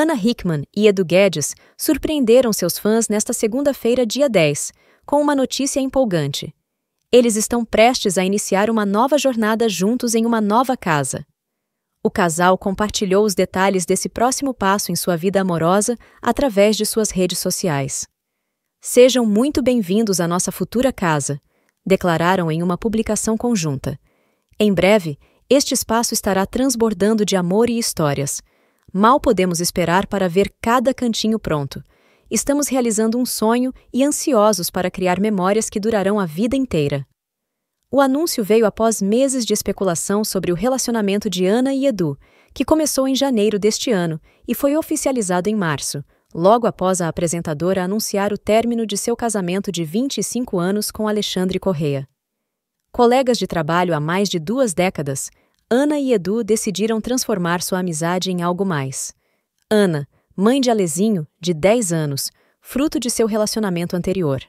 Ana Hickman e Edu Guedes surpreenderam seus fãs nesta segunda-feira, dia 10, com uma notícia empolgante. Eles estão prestes a iniciar uma nova jornada juntos em uma nova casa. O casal compartilhou os detalhes desse próximo passo em sua vida amorosa através de suas redes sociais. Sejam muito bem-vindos à nossa futura casa, declararam em uma publicação conjunta. Em breve, este espaço estará transbordando de amor e histórias Mal podemos esperar para ver cada cantinho pronto. Estamos realizando um sonho e ansiosos para criar memórias que durarão a vida inteira. O anúncio veio após meses de especulação sobre o relacionamento de Ana e Edu, que começou em janeiro deste ano e foi oficializado em março, logo após a apresentadora anunciar o término de seu casamento de 25 anos com Alexandre Correa. Colegas de trabalho há mais de duas décadas, Ana e Edu decidiram transformar sua amizade em algo mais. Ana, mãe de Alezinho, de 10 anos, fruto de seu relacionamento anterior.